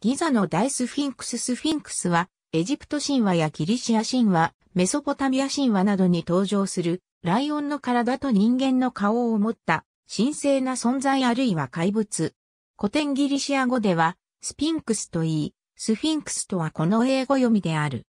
ギザの大スフィンクススフィンクスは、エジプト神話やギリシア神話、メソポタミア神話などに登場する、ライオンの体と人間の顔を持った、神聖な存在あるいは怪物。古典ギリシア語では、スフィンクスと言い、スフィンクスとはこの英語読みである。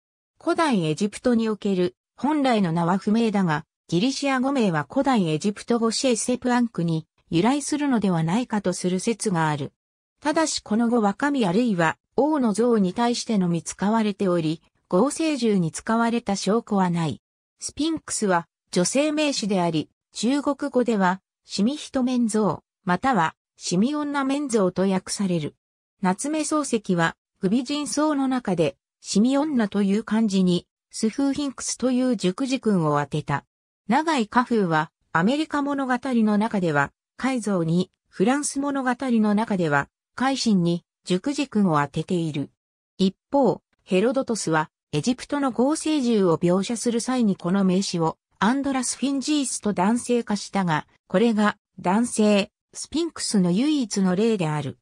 古代エジプトにおける、本来の名は不明だが、ギリシア語名は古代エジプト語シェイセプアンクに由来するのではないかとする説がある。ただしこの後若身あるいは王の像に対してのみ使われており、合成銃に使われた証拠はない。スピンクスは女性名詞であり、中国語では、シミヒトメンゾウ、または、シミ女メンゾウと訳される。夏目漱石は、不備人僧の中で、シミ女という漢字に、スフーヒンクスという熟字君を当てた。長井花風は、アメリカ物語の中では、改造に、フランス物語の中では、海心に熟軸を当てている。一方、ヘロドトスは、エジプトの合成獣を描写する際にこの名詞を、アンドラスフィンジースと男性化したが、これが、男性、スピンクスの唯一の例である。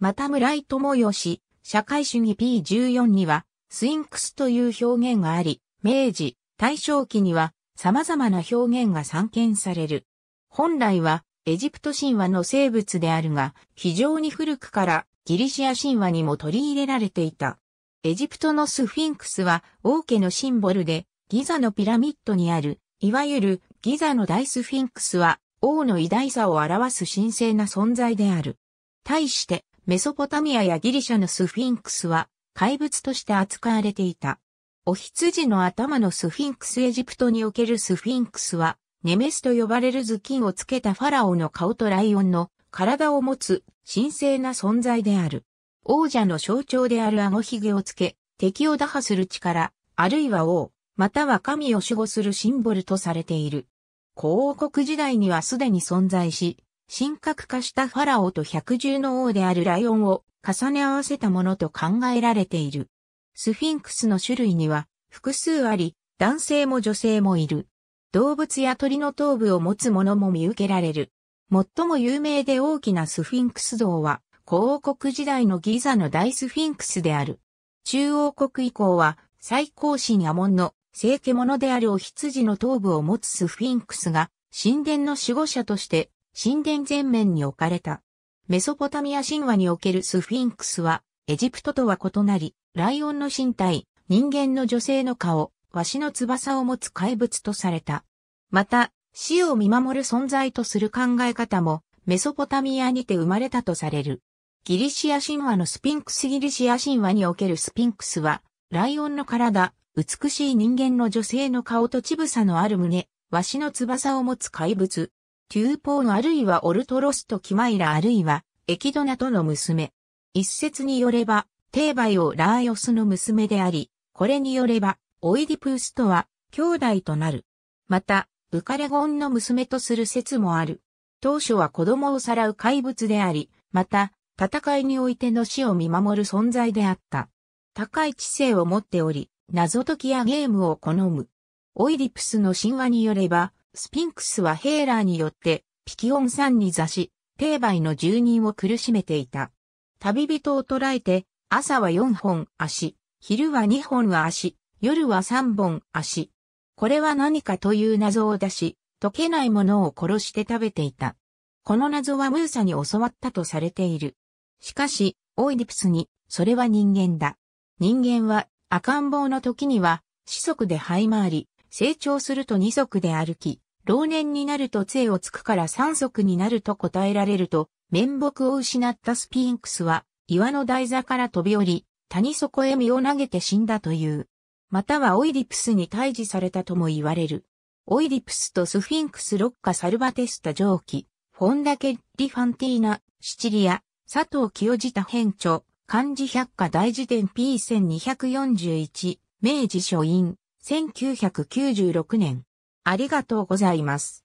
また村井智義、社会主義 P14 には、スインクスという表現があり、明治、大正期には、様々な表現が散見される。本来は、エジプト神話の生物であるが、非常に古くからギリシア神話にも取り入れられていた。エジプトのスフィンクスは王家のシンボルで、ギザのピラミッドにある、いわゆるギザの大スフィンクスは王の偉大さを表す神聖な存在である。対して、メソポタミアやギリシャのスフィンクスは怪物として扱われていた。お羊の頭のスフィンクスエジプトにおけるスフィンクスはネメスと呼ばれる頭巾をつけたファラオの顔とライオンの体を持つ神聖な存在である。王者の象徴であるゴひげをつけ、敵を打破する力、あるいは王、または神を守護するシンボルとされている。皇王国時代にはすでに存在し、神格化したファラオと百獣の王であるライオンを重ね合わせたものと考えられている。スフィンクスの種類には複数あり、男性も女性もいる。動物や鳥の頭部を持つものも見受けられる。最も有名で大きなスフィンクス像は、広王国時代のギザの大スフィンクスである。中央国以降は、最高神アモンの聖獣であるお羊の頭部を持つスフィンクスが、神殿の守護者として、神殿前面に置かれた。メソポタミア神話におけるスフィンクスは、エジプトとは異なり、ライオンの身体、人間の女性の顔、しの翼を持つ怪物とされた。また、死を見守る存在とする考え方も、メソポタミアにて生まれたとされる。ギリシア神話のスピンクスギリシア神話におけるスピンクスは、ライオンの体、美しい人間の女性の顔と乳房のある胸、しの翼を持つ怪物、テューポーンあるいはオルトロスとキマイラあるいは、エキドナとの娘。一説によれば、テーバイオ・ラーヨスの娘であり、これによれば、オイディプスとは、兄弟となる。また、ウカレゴンの娘とする説もある。当初は子供をさらう怪物であり、また、戦いにおいての死を見守る存在であった。高い知性を持っており、謎解きやゲームを好む。オイディプスの神話によれば、スピンクスはヘーラーによってピキオンさんに座し、定売の住人を苦しめていた。旅人を捕らえて、朝は4本足、昼は2本は足、夜は三本足。これは何かという謎を出し、溶けないものを殺して食べていた。この謎はムーサに教わったとされている。しかし、オイディプスに、それは人間だ。人間は赤ん坊の時には、四足で這い回り、成長すると二足で歩き、老年になると杖をつくから三足になると答えられると、面目を失ったスピンクスは、岩の台座から飛び降り、谷底へ身を投げて死んだという。またはオイディプスに退治されたとも言われる。オイディプスとスフィンクスロッカサルバテスタ蒸気、フォンダケッリファンティーナ、シチリア、佐藤清治太編著、漢字百科大辞典 P1241、明治書院、1996年。ありがとうございます。